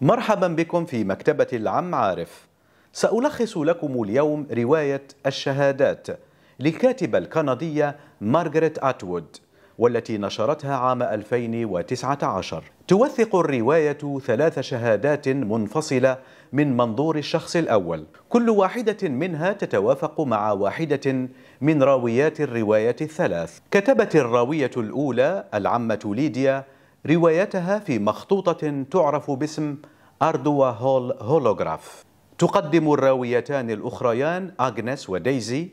مرحبا بكم في مكتبة العم عارف سألخص لكم اليوم رواية الشهادات للكاتبة الكندية مارغريت أتوود والتي نشرتها عام 2019 توثق الرواية ثلاث شهادات منفصلة من منظور الشخص الأول كل واحدة منها تتوافق مع واحدة من راويات الرواية الثلاث كتبت الراوية الأولى العمة ليديا روايتها في مخطوطة تعرف باسم أردوا هول هولوغراف تقدم الراويتان الأخريان أغنس ودايزي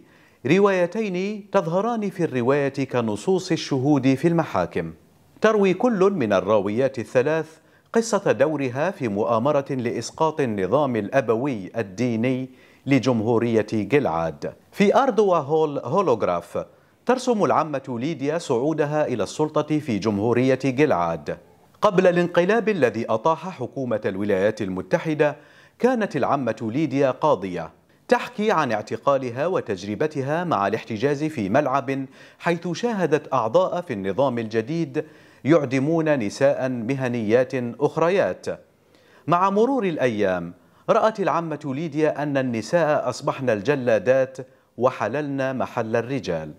روايتين تظهران في الرواية كنصوص الشهود في المحاكم تروي كل من الراويات الثلاث قصة دورها في مؤامرة لإسقاط النظام الأبوي الديني لجمهورية جلعاد في أردوا هول هولوغراف ترسم العمة ليديا صعودها إلى السلطة في جمهورية جلعاد قبل الانقلاب الذي أطاح حكومة الولايات المتحدة كانت العمة ليديا قاضية تحكي عن اعتقالها وتجربتها مع الاحتجاز في ملعب حيث شاهدت أعضاء في النظام الجديد يعدمون نساء مهنيات أخريات مع مرور الأيام رأت العمة ليديا أن النساء أصبحن الجلادات وحللن محل الرجال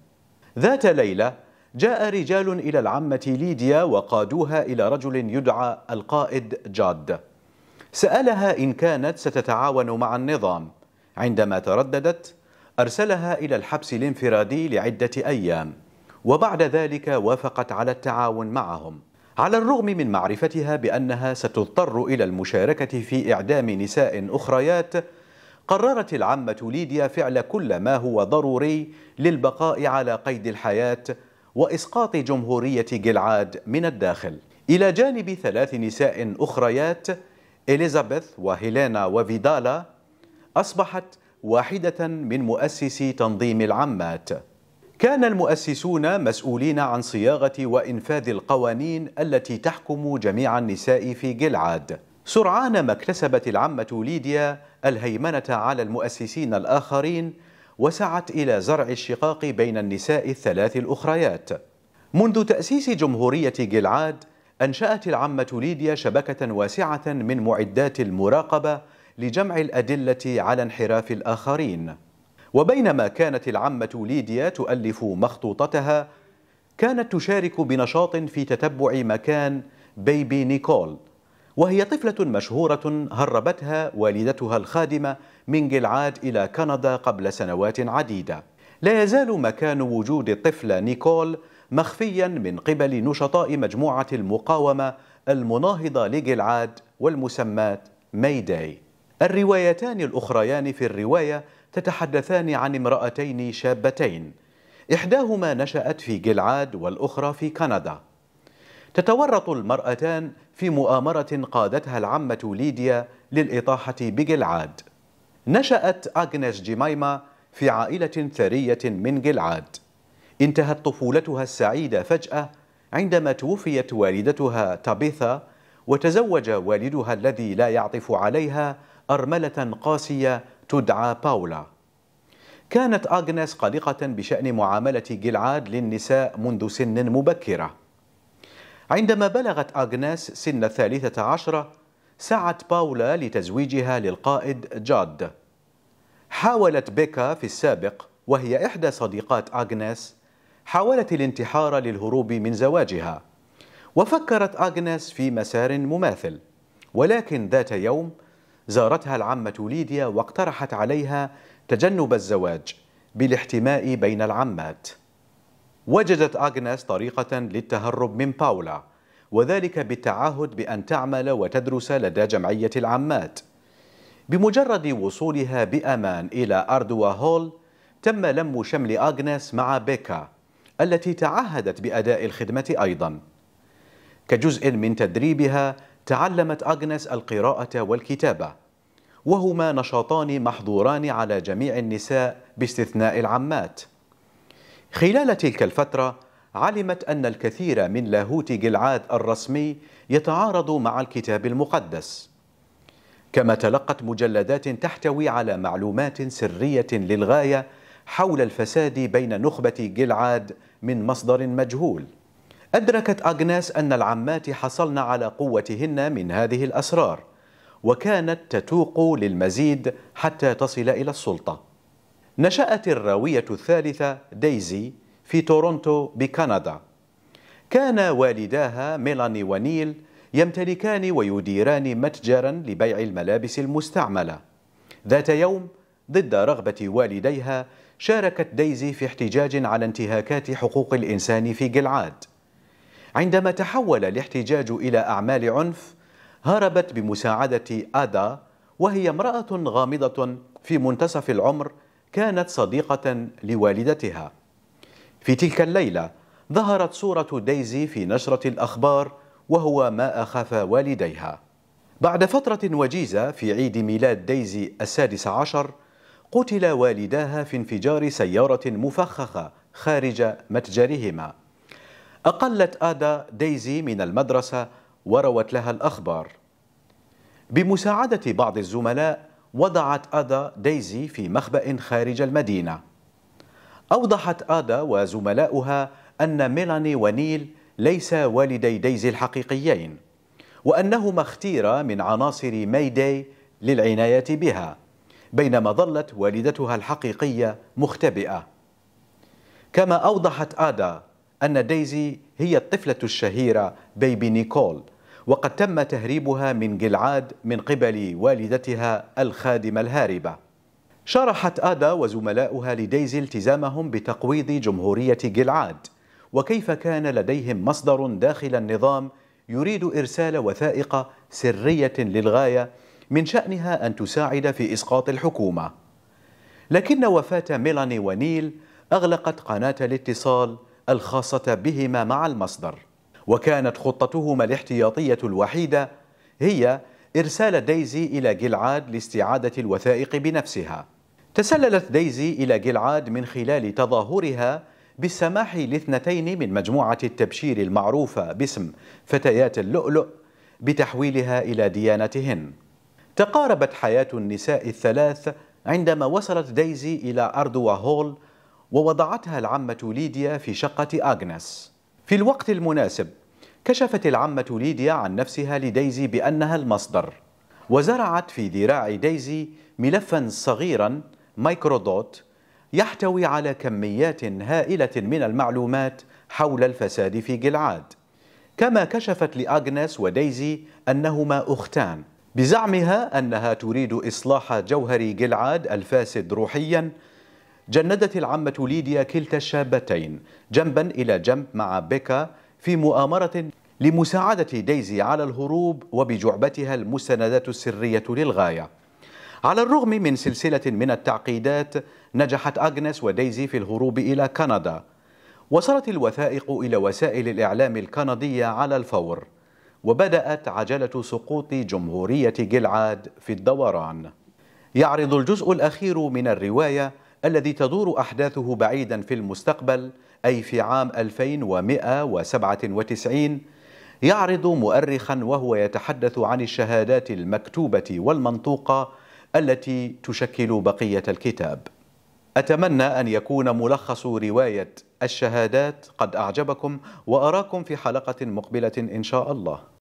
ذات ليلة جاء رجال إلى العمة ليديا وقادوها إلى رجل يدعى القائد جاد سألها إن كانت ستتعاون مع النظام عندما ترددت أرسلها إلى الحبس الانفرادي لعدة أيام وبعد ذلك وافقت على التعاون معهم على الرغم من معرفتها بأنها ستضطر إلى المشاركة في إعدام نساء أخريات قررت العمة ليديا فعل كل ما هو ضروري للبقاء على قيد الحياة وإسقاط جمهورية جلعاد من الداخل إلى جانب ثلاث نساء أخريات إليزابيث وهيلينا وفيدالا أصبحت واحدة من مؤسسي تنظيم العمات كان المؤسسون مسؤولين عن صياغة وإنفاذ القوانين التي تحكم جميع النساء في جلعاد سرعان ما اكتسبت العمة ليديا الهيمنة على المؤسسين الآخرين وسعت إلى زرع الشقاق بين النساء الثلاث الأخريات منذ تأسيس جمهورية جلعاد أنشأت العمة ليديا شبكة واسعة من معدات المراقبة لجمع الأدلة على انحراف الآخرين وبينما كانت العمة ليديا تؤلف مخطوطتها كانت تشارك بنشاط في تتبع مكان بيبي نيكول وهي طفلة مشهورة هربتها والدتها الخادمة من جلعاد إلى كندا قبل سنوات عديدة لا يزال مكان وجود الطفلة نيكول مخفيا من قبل نشطاء مجموعة المقاومة المناهضة لجلعاد والمسماة ميداي الروايتان الأخريان في الرواية تتحدثان عن امرأتين شابتين إحداهما نشأت في جلعاد والأخرى في كندا تتورط المرأتان في مؤامرة قادتها العمة ليديا للإطاحة بجلعاد نشأت أغنيس جيمايما في عائلة ثرية من جلعاد انتهت طفولتها السعيدة فجأة عندما توفيت والدتها تابيثا وتزوج والدها الذي لا يعطف عليها أرملة قاسية تدعى باولا كانت أغنيس قلقة بشأن معاملة جلعاد للنساء منذ سن مبكرة عندما بلغت أغناس سن الثالثة عشرة سعت باولا لتزويجها للقائد جاد حاولت بيكا في السابق وهي إحدى صديقات أغناس حاولت الانتحار للهروب من زواجها وفكرت أغناس في مسار مماثل ولكن ذات يوم زارتها العمة ليديا واقترحت عليها تجنب الزواج بالاحتماء بين العمات وجدت أغنس طريقة للتهرب من باولا وذلك بالتعهد بأن تعمل وتدرس لدى جمعية العمات بمجرد وصولها بأمان إلى أردوا هول تم لم شمل أغنس مع بيكا التي تعهدت بأداء الخدمة أيضا كجزء من تدريبها تعلمت أغنس القراءة والكتابة وهما نشاطان محظوران على جميع النساء باستثناء العمات خلال تلك الفترة علمت أن الكثير من لاهوت جلعاد الرسمي يتعارض مع الكتاب المقدس كما تلقت مجلدات تحتوي على معلومات سرية للغاية حول الفساد بين نخبة جلعاد من مصدر مجهول أدركت أغناس أن العمات حصلن على قوتهن من هذه الأسرار وكانت تتوق للمزيد حتى تصل إلى السلطة نشأت الراوية الثالثة دايزي في تورونتو بكندا كان والداها ميلاني ونيل يمتلكان ويديران متجرا لبيع الملابس المستعملة ذات يوم ضد رغبة والديها شاركت دايزي في احتجاج على انتهاكات حقوق الإنسان في جلعاد عندما تحول الاحتجاج إلى أعمال عنف هربت بمساعدة أدا وهي امرأة غامضة في منتصف العمر كانت صديقة لوالدتها في تلك الليلة ظهرت صورة دايزي في نشرة الأخبار وهو ما أخاف والديها بعد فترة وجيزة في عيد ميلاد دايزي السادس عشر قتل والداها في انفجار سيارة مفخخة خارج متجرهما أقلت آدا دايزي من المدرسة وروت لها الأخبار بمساعدة بعض الزملاء وضعت أدا دايزي في مخبأ خارج المدينة أوضحت آدا وزملاؤها أن ميلاني ونيل ليس والدي دايزي الحقيقيين وأنهما اختيرا من عناصر مايداي للعناية بها بينما ظلت والدتها الحقيقية مختبئة كما أوضحت آدا أن دايزي هي الطفلة الشهيرة بيبي نيكول وقد تم تهريبها من جلعاد من قبل والدتها الخادمة الهاربة شرحت آدا وزملاؤها لديزي التزامهم بتقويض جمهورية جلعاد وكيف كان لديهم مصدر داخل النظام يريد إرسال وثائق سرية للغاية من شأنها أن تساعد في إسقاط الحكومة لكن وفاة ميلاني ونيل أغلقت قناة الاتصال الخاصة بهما مع المصدر وكانت خطتهما الاحتياطية الوحيدة هي إرسال دايزي إلى جلعاد لاستعادة الوثائق بنفسها تسللت دايزي إلى جلعاد من خلال تظاهرها بالسماح لاثنتين من مجموعة التبشير المعروفة باسم فتيات اللؤلؤ بتحويلها إلى ديانتهن تقاربت حياة النساء الثلاث عندما وصلت دايزي إلى أردوا هول ووضعتها العمة ليديا في شقة أغنس في الوقت المناسب كشفت العمة ليديا عن نفسها لدايزي بأنها المصدر وزرعت في ذراع دايزي ملفا صغيرا مايكرودوت يحتوي على كميات هائلة من المعلومات حول الفساد في جلعاد كما كشفت لأغنس ودايزي أنهما أختان بزعمها أنها تريد إصلاح جوهر جلعاد الفاسد روحيا جندت العمة ليديا كلتا الشابتين جنبا إلى جنب مع بيكا في مؤامرة لمساعدة دايزي على الهروب وبجعبتها المستندات السرية للغاية على الرغم من سلسلة من التعقيدات نجحت أغنس ودايزي في الهروب إلى كندا وصلت الوثائق إلى وسائل الإعلام الكندية على الفور وبدأت عجلة سقوط جمهورية جلعاد في الدوران يعرض الجزء الأخير من الرواية الذي تدور أحداثه بعيدا في المستقبل أي في عام 2197 يعرض مؤرخا وهو يتحدث عن الشهادات المكتوبة والمنطوقة التي تشكل بقية الكتاب أتمنى أن يكون ملخص رواية الشهادات قد أعجبكم وأراكم في حلقة مقبلة إن شاء الله